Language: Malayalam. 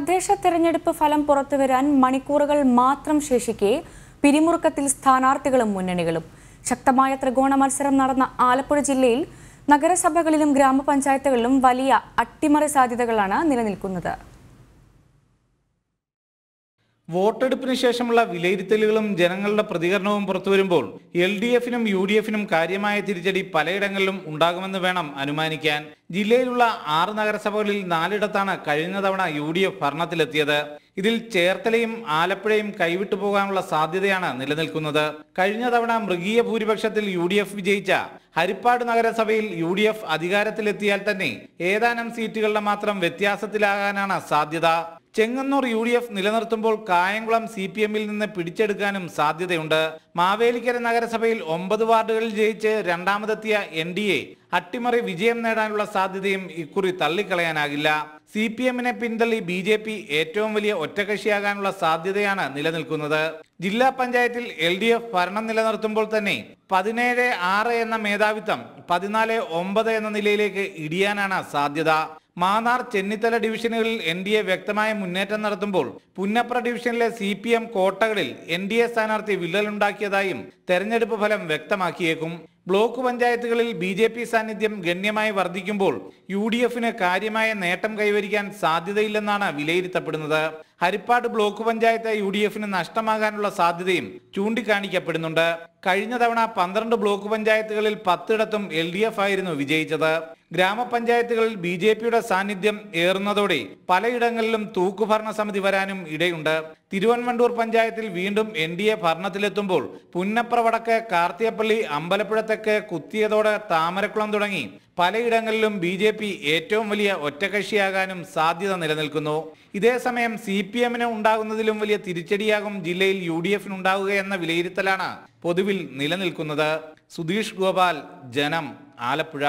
തദ്ദേശ തെരഞ്ഞെടുപ്പ് ഫലം പുറത്തുവരാൻ മണിക്കൂറുകൾ മാത്രം ശേഷിക്കെ പിരിമുറുക്കത്തിൽ സ്ഥാനാർത്ഥികളും മുന്നണികളും ശക്തമായ ത്രികോണ മത്സരം നടന്ന ആലപ്പുഴ ജില്ലയിൽ നഗരസഭകളിലും ഗ്രാമപഞ്ചായത്തുകളിലും വലിയ അട്ടിമറി സാധ്യതകളാണ് നിലനിൽക്കുന്നത് വോട്ടെടുപ്പിന് ശേഷമുള്ള വിലയിരുത്തലുകളും ജനങ്ങളുടെ പ്രതികരണവും പുറത്തുവരുമ്പോൾ എൽ ഡി എഫിനും യു ഡി എഫിനും കാര്യമായ തിരിച്ചടി പലയിടങ്ങളിലും ഉണ്ടാകുമെന്ന് വേണം അനുമാനിക്കാൻ ജില്ലയിലുള്ള ആറ് നഗരസഭകളിൽ നാലിടത്താണ് കഴിഞ്ഞ തവണ യു ഡി എഫ് ഭരണത്തിലെത്തിയത് ഇതിൽ ചേർത്തലയും ആലപ്പുഴയും കൈവിട്ടു പോകാനുള്ള സാധ്യതയാണ് നിലനിൽക്കുന്നത് കഴിഞ്ഞ തവണ മൃഗീയ ഭൂരിപക്ഷത്തിൽ യു ഡി എഫ് വിജയിച്ച ഹരിപ്പാട് നഗരസഭയിൽ യു ഡി എഫ് അധികാരത്തിലെത്തിയാൽ തന്നെ ഏതാനും സീറ്റുകളുടെ മാത്രം വ്യത്യാസത്തിലാകാനാണ് സാധ്യത ചെങ്ങന്നൂർ യു ഡി എഫ് നിലനിർത്തുമ്പോൾ കായംകുളം സി പി എമ്മിൽ നിന്ന് പിടിച്ചെടുക്കാനും സാധ്യതയുണ്ട് മാവേലിക്കര നഗരസഭയിൽ ഒമ്പത് വാർഡുകളിൽ ജയിച്ച് രണ്ടാമതെത്തിയ എൻ ഡി എ അട്ടിമറി വിജയം നേടാനുള്ള സാധ്യതയും ഇക്കുറി തള്ളിക്കളയാനാകില്ല സി പി എമ്മിനെ പിന്തള്ളി ബി ജെ പി ഏറ്റവും വലിയ ഒറ്റകക്ഷിയാകാനുള്ള സാധ്യതയാണ് നിലനിൽക്കുന്നത് ജില്ലാ പഞ്ചായത്തിൽ എൽ ഡി എഫ് ഭരണം നിലനിർത്തുമ്പോൾ തന്നെ പതിനേഴ് ആറ് എന്ന മേധാവിത്വം പതിനാല് ഒമ്പത് എന്ന നിലയിലേക്ക് ഇടിയാനാണ് സാധ്യത മാന്നാർ ചെന്നിത്തല ഡിവിഷനുകളിൽ എൻ ഡി എ വ്യക്തമായ മുന്നേറ്റം നടത്തുമ്പോൾ പുന്നപ്ര ഡിവിഷനിലെ സി പി എം കോട്ടകളിൽ എൻ ഡി എ സ്ഥാനാർത്ഥി വിള്ളലുണ്ടാക്കിയതായും തെരഞ്ഞെടുപ്പ് ഫലം വ്യക്തമാക്കിയേക്കും ബ്ലോക്ക് പഞ്ചായത്തുകളിൽ ബി ജെ പി സാന്നിധ്യം ഗണ്യമായി വർദ്ധിക്കുമ്പോൾ യു ഡി എഫിന് കാര്യമായ നേട്ടം കൈവരിക്കാൻ സാധ്യതയില്ലെന്നാണ് വിലയിരുത്തപ്പെടുന്നത് ഹരിപ്പാട് ബ്ലോക്ക് പഞ്ചായത്ത് യു ഡി എഫിന് നഷ്ടമാകാനുള്ള സാധ്യതയും ചൂണ്ടിക്കാണിക്കപ്പെടുന്നുണ്ട് കഴിഞ്ഞ തവണ പന്ത്രണ്ട് ബ്ലോക്ക് പഞ്ചായത്തുകളിൽ പത്തിടത്തും എൽ ഡി എഫ് ആയിരുന്നു വിജയിച്ചത് ഗ്രാമപഞ്ചായത്തുകളിൽ ബി ജെ പിയുടെ സാന്നിധ്യം ഏറുന്നതോടെ പലയിടങ്ങളിലും തൂക്കുഭരണ സമിതി വരാനും ഇടയുണ്ട് തിരുവനന്തപുരൂർ പഞ്ചായത്തിൽ വീണ്ടും എൻ ഡി എ ഭരണത്തിലെത്തുമ്പോൾ പുന്നപ്ര വടക്ക് കാർത്തിയപ്പള്ളി അമ്പലപ്പുഴത്തേക്ക് കുത്തിയതോടെ താമരക്കുളം തുടങ്ങി പലയിടങ്ങളിലും ബി ജെ പി ഏറ്റവും വലിയ ഒറ്റകക്ഷിയാകാനും സാധ്യത നിലനിൽക്കുന്നു ഇതേസമയം സി പി എമ്മിന് ഉണ്ടാകുന്നതിലും വലിയ തിരിച്ചടിയാകും ജില്ലയിൽ യു ഡി എഫിനുണ്ടാവുകയെന്ന വിലയിരുത്തലാണ് പൊതുവിൽ നിലനിൽക്കുന്നത് സുധീഷ് ഗോപാൽ ജനം ആലപ്പുഴ